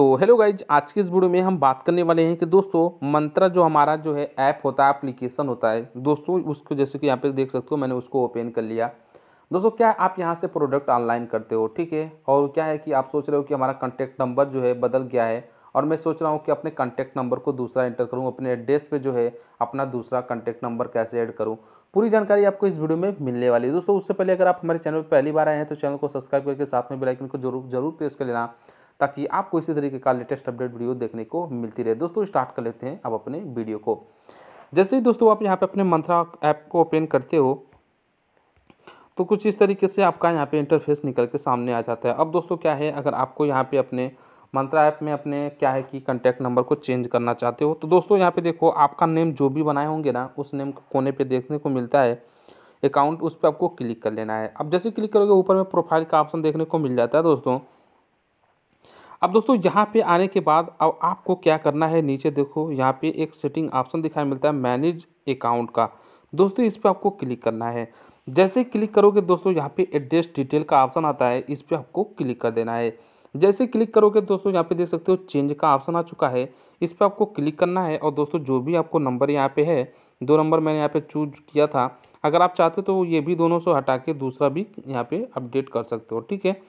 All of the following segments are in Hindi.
तो हेलो गाइज आज के इस वीडियो में हम बात करने वाले हैं कि दोस्तों मंत्रा जो हमारा जो है ऐप होता है एप्लीकेशन होता है दोस्तों उसको जैसे कि यहाँ पे देख सकते हो मैंने उसको ओपन कर लिया दोस्तों क्या आप यहाँ से प्रोडक्ट ऑनलाइन करते हो ठीक है और क्या है कि आप सोच रहे हो कि हमारा कॉन्टैक्ट नंबर जो है बदल गया है और मैं सोच रहा हूँ कि अपने कॉन्टैक्ट नंबर को दूसरा एंटर करूँ अपने एड्रेस पर जो है अपना दूसरा कॉन्टैक्ट नंबर कैसे ऐड करूँ पूरी जानकारी आपको इस वीडियो में मिलने वाली है दोस्तों उससे पहले अगर आप हमारे चैनल पर पहली बार आए हैं तो चैनल को सब्सक्राइब करके साथ में बेलाइकन को जरूर जरूर प्रेस कर लेना ताकि आपको इसी तरीके का लेटेस्ट अपडेट वीडियो देखने को मिलती रहे दोस्तों स्टार्ट कर लेते हैं अब अपने वीडियो को जैसे ही दोस्तों आप यहाँ पे अपने मंत्रा ऐप को ओपन करते हो तो कुछ इस तरीके से आपका यहाँ पे इंटरफेस निकल के सामने आ जाता है अब दोस्तों क्या है अगर आपको यहाँ पे अपने मंत्रा ऐप में अपने क्या है कि कॉन्टैक्ट नंबर को चेंज करना चाहते हो तो दोस्तों यहाँ पे देखो आपका नेम जो भी बनाए होंगे ना उस नेम को कोने पर देखने को मिलता है अकाउंट उस पर आपको क्लिक कर लेना है अब जैसे क्लिक करोगे ऊपर में प्रोफाइल का ऑप्शन देखने को मिल जाता है दोस्तों अब दोस्तों यहाँ पे आने के बाद अब आपको क्या करना है नीचे देखो यहाँ पे एक सेटिंग ऑप्शन दिखाई मिलता है मैनेज अकाउंट का दोस्तों इस पर आपको क्लिक करना है जैसे क्लिक करोगे दोस्तों यहाँ पे एड्रेस डिटेल का ऑप्शन आता है इस पर आपको क्लिक कर देना है जैसे क्लिक करोगे दोस्तों यहाँ पे देख सकते हो चेंज का ऑप्शन आ चुका है इस पर आपको क्लिक करना है और दोस्तों जो भी आपको नंबर यहाँ पे है दो नंबर मैंने यहाँ पे चूज किया था अगर आप चाहते हो तो ये भी दोनों से हटा के दूसरा भी यहाँ पे अपडेट कर सकते हो ठीक है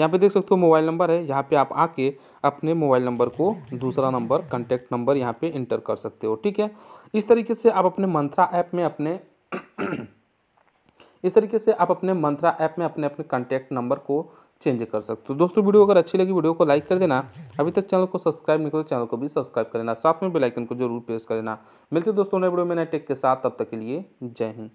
यहाँ पे देख सकते हो मोबाइल नंबर है यहाँ पे आप आके अपने मोबाइल नंबर को दूसरा नंबर कॉन्टैक्ट नंबर यहाँ पे इंटर कर सकते हो ठीक है इस तरीके से आप अपने मंत्रा ऐप में अपने इस तरीके से आप अपने मंत्रा ऐप में अपने अपने कॉन्टैक्ट नंबर को चेंज कर सकते हो दोस्तों वीडियो अगर अच्छी लगी वीडियो को लाइक कर देना अभी तक चैनल को सब्सक्राइब नहीं करो तो चैनल को भी सब्सक्राइब कर लेना साथ में बेलाइकन को जरूर प्रेस कर देना मिलते दोस्तों नए वीडियो में नए टेक के साथ तब तक के लिए जय हिंद